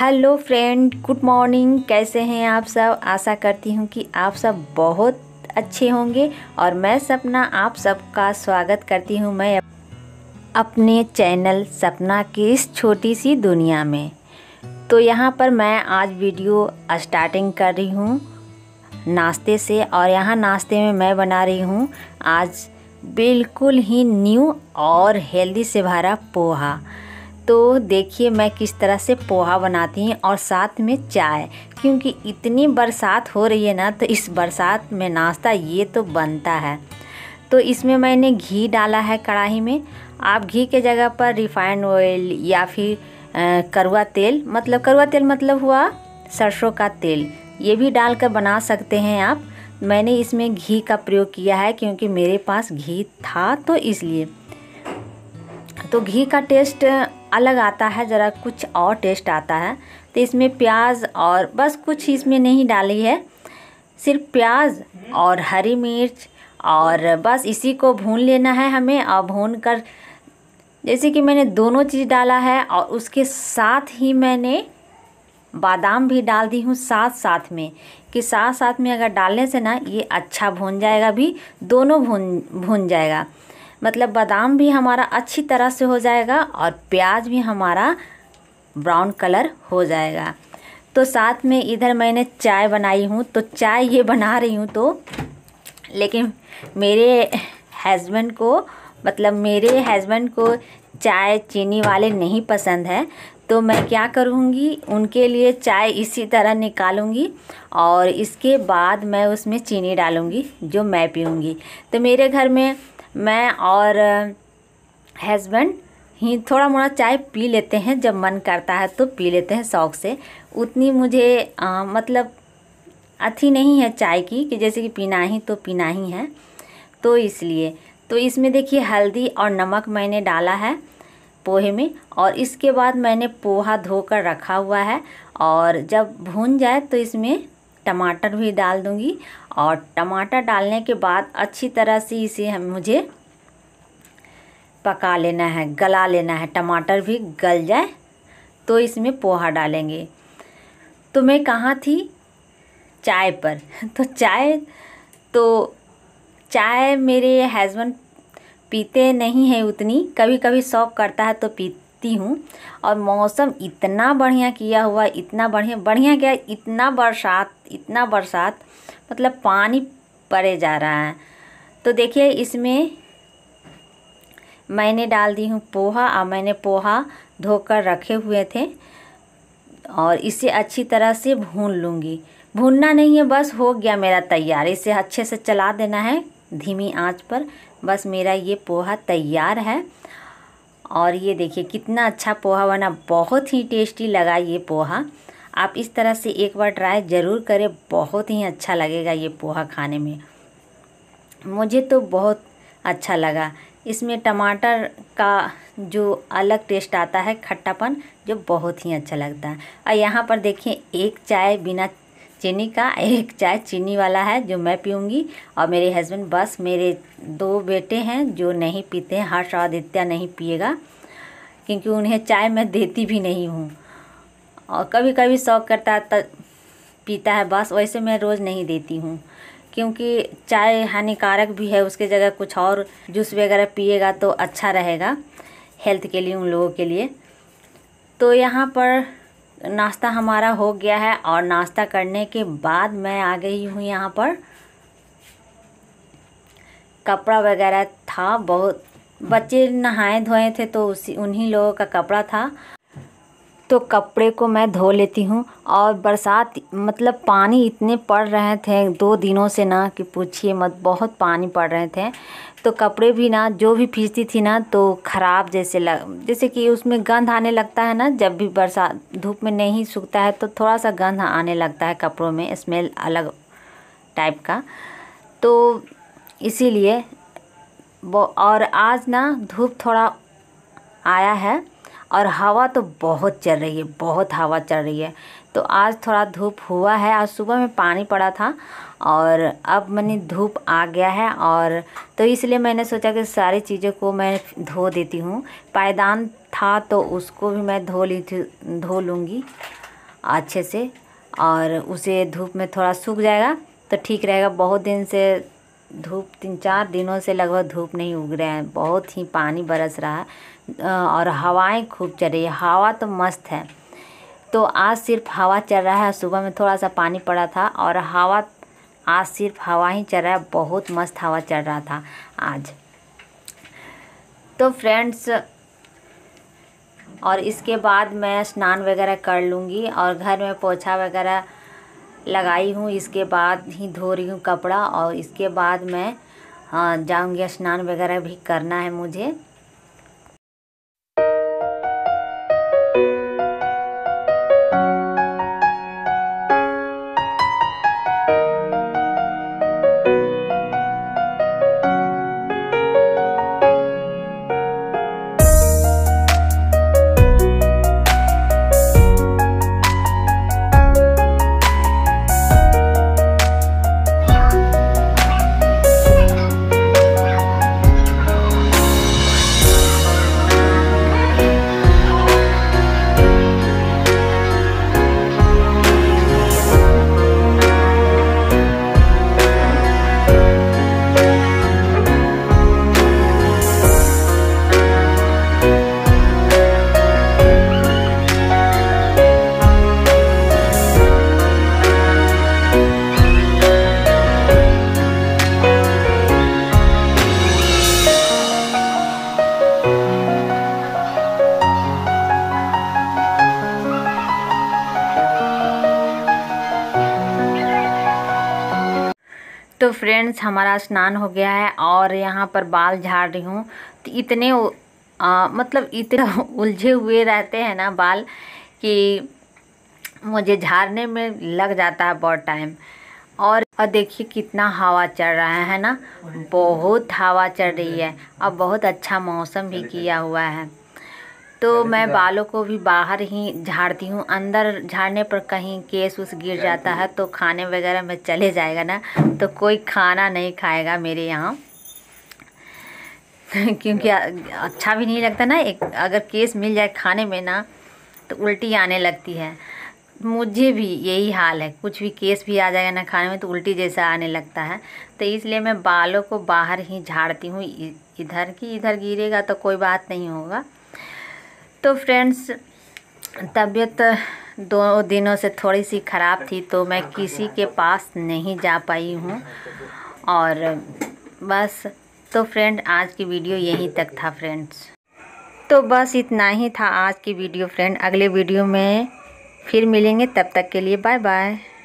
hello friend good morning कैसे हैं आप सब आशा करती हूँ कि आप सब बहुत अच्छे होंगे और मैं सपना आप सबका स्वागत करती हूँ मैं अपने चैनल सपना की इस छोटी सी दुनिया में तो यहाँ पर मैं आज वीडियो स्टार्टिंग कर रही हूँ नाश्ते से और यहाँ नाश्ते में मैं बना रही हूँ आज बिल्कुल ही न्यू और हेल्दी से भरा पोहा तो देखिए मैं किस तरह से पोहा बनाती हूँ और साथ में चाय क्योंकि इतनी बरसात हो रही है ना तो इस बरसात में नाश्ता ये तो बनता है तो इसमें मैंने घी डाला है कढ़ाई में आप घी के जगह पर रिफाइंड ऑयल या फिर करुआ तेल मतलब करुआ तेल मतलब हुआ सरसों का तेल ये भी डाल कर बना सकते हैं आप मैंने इसमें घी का प्रयोग किया है क्योंकि मेरे पास घी था तो इसलिए तो घी का टेस्ट अलग आता है ज़रा कुछ और टेस्ट आता है तो इसमें प्याज और बस कुछ इसमें नहीं डाली है सिर्फ प्याज और हरी मिर्च और बस इसी को भून लेना है हमें और भून कर जैसे कि मैंने दोनों चीज़ डाला है और उसके साथ ही मैंने बादाम भी डाल दी हूँ साथ साथ में कि साथ साथ में अगर डालने से ना ये अच्छा भून जाएगा भी दोनों भून भून जाएगा मतलब बादाम भी हमारा अच्छी तरह से हो जाएगा और प्याज भी हमारा ब्राउन कलर हो जाएगा तो साथ में इधर मैंने चाय बनाई हूँ तो चाय ये बना रही हूँ तो लेकिन मेरे हस्बैंड को मतलब मेरे हस्बैंड को चाय चीनी वाले नहीं पसंद है तो मैं क्या करूँगी उनके लिए चाय इसी तरह निकालूँगी और इसके बाद मैं उसमें चीनी डालूँगी जो मैं पीऊँगी तो मेरे घर में मैं और हस्बैंड ही थोड़ा मोड़ा चाय पी लेते हैं जब मन करता है तो पी लेते हैं शौक़ से उतनी मुझे आ, मतलब अथी नहीं है चाय की कि जैसे कि पीना ही तो पीना ही है तो इसलिए तो इसमें देखिए हल्दी और नमक मैंने डाला है पोहे में और इसके बाद मैंने पोहा धोकर रखा हुआ है और जब भून जाए तो इसमें टमाटर भी डाल दूंगी और टमाटर डालने के बाद अच्छी तरह से इसे हम मुझे पका लेना है गला लेना है टमाटर भी गल जाए तो इसमें पोहा डालेंगे तो मैं कहाँ थी चाय पर तो चाय तो चाय मेरे हस्बैंड पीते नहीं हैं उतनी कभी कभी शौक करता है तो पी सकती हूँ और मौसम इतना बढ़िया किया हुआ इतना बढ़िया बढ़िया क्या इतना बरसात इतना बरसात मतलब पानी पड़े जा रहा है तो देखिए इसमें मैंने डाल दी हूँ पोहा और मैंने पोहा धोकर रखे हुए थे और इसे अच्छी तरह से भून लूँगी भूनना नहीं है बस हो गया मेरा तैयार इसे अच्छे से चला देना है धीमी आंच पर बस मेरा ये पोहा तैयार है और ये देखिए कितना अच्छा पोहा बना बहुत ही टेस्टी लगा ये पोहा आप इस तरह से एक बार ट्राई ज़रूर करें बहुत ही अच्छा लगेगा ये पोहा खाने में मुझे तो बहुत अच्छा लगा इसमें टमाटर का जो अलग टेस्ट आता है खट्टापन जो बहुत ही अच्छा लगता है और यहाँ पर देखिए एक चाय बिना चीनी का एक चाय चीनी वाला है जो मैं पीऊँगी और मेरे हस्बैंड बस मेरे दो बेटे हैं जो नहीं पीते हैं हर्ष और आदित्य नहीं पिएगा क्योंकि उन्हें चाय मैं देती भी नहीं हूँ और कभी कभी शौक करता है पीता है बस वैसे मैं रोज़ नहीं देती हूँ क्योंकि चाय हानिकारक भी है उसके जगह कुछ और जूस वगैरह पिएगा तो अच्छा रहेगा हेल्थ के लिए उन लोगों के लिए तो यहाँ पर नाश्ता हमारा हो गया है और नाश्ता करने के बाद मैं आ गई हूँ यहाँ पर कपड़ा वगैरह था बहुत बच्चे नहाए धोए थे तो उसी उन्हीं लोगों का कपड़ा था तो कपड़े को मैं धो लेती हूँ और बरसात मतलब पानी इतने पड़ रहे थे दो दिनों से ना कि पूछिए मत बहुत पानी पड़ रहे थे तो कपड़े भी ना जो भी भीजती थी ना तो ख़राब जैसे लग जैसे कि उसमें गंध आने लगता है ना जब भी बरसात धूप में नहीं सूखता है तो थोड़ा सा गंध आने लगता है कपड़ों में स्मेल अलग टाइप का तो इसीलिए और आज ना धूप थोड़ा आया है और हवा तो बहुत चल रही है बहुत हवा चल रही है तो आज थोड़ा धूप हुआ है आज सुबह में पानी पड़ा था और अब मैंने धूप आ गया है और तो इसलिए मैंने सोचा कि सारी चीज़ों को मैं धो देती हूँ पायदान था तो उसको भी मैं धो ली थी धो लूँगी अच्छे से और उसे धूप में थोड़ा सूख जाएगा तो ठीक रहेगा बहुत दिन से धूप तीन चार दिनों से लगभग धूप नहीं उग रहे हैं बहुत ही पानी बरस रहा है और हवाएं खूब चल रही है हवा तो मस्त है तो आज सिर्फ हवा चल रहा है सुबह में थोड़ा सा पानी पड़ा था और हवा आज सिर्फ हवा ही चल रहा है बहुत मस्त हवा चल रहा था आज तो फ्रेंड्स और इसके बाद मैं स्नान वगैरह कर लूँगी और घर में पोछा वगैरह लगाई हूँ इसके बाद ही धो रही हूँ कपड़ा और इसके बाद मैं हाँ, जाऊँगी स्नान वगैरह भी करना है मुझे तो फ्रेंड्स हमारा स्नान हो गया है और यहाँ पर बाल झाड़ रही हूँ तो इतने आ, मतलब इतने उलझे हुए रहते हैं ना बाल कि मुझे झाड़ने में लग जाता है बहुत टाइम और देखिए कितना हवा चल रहा है ना बहुत हवा चल रही है और बहुत अच्छा मौसम भी किया हुआ है तो मैं बालों को भी बाहर ही झाड़ती हूँ अंदर झाड़ने पर कहीं केस उस गिर जाता है तो खाने वगैरह में चले जाएगा ना तो कोई खाना नहीं खाएगा मेरे यहाँ क्योंकि अच्छा भी नहीं लगता ना एक अगर केस मिल जाए खाने में ना तो उल्टी आने लगती है मुझे भी यही हाल है कुछ भी केस भी आ जाएगा ना खाने में तो उल्टी जैसा आने लगता है तो इसलिए मैं बालों को बाहर ही झाड़ती हूँ इधर की इधर गिरेगा तो कोई बात नहीं होगा तो फ्रेंड्स तबीयत दो दिनों से थोड़ी सी ख़राब थी तो मैं किसी के पास नहीं जा पाई हूँ और बस तो फ्रेंड आज की वीडियो यहीं तक था फ्रेंड्स तो बस इतना ही था आज की वीडियो फ्रेंड अगले वीडियो में फिर मिलेंगे तब तक के लिए बाय बाय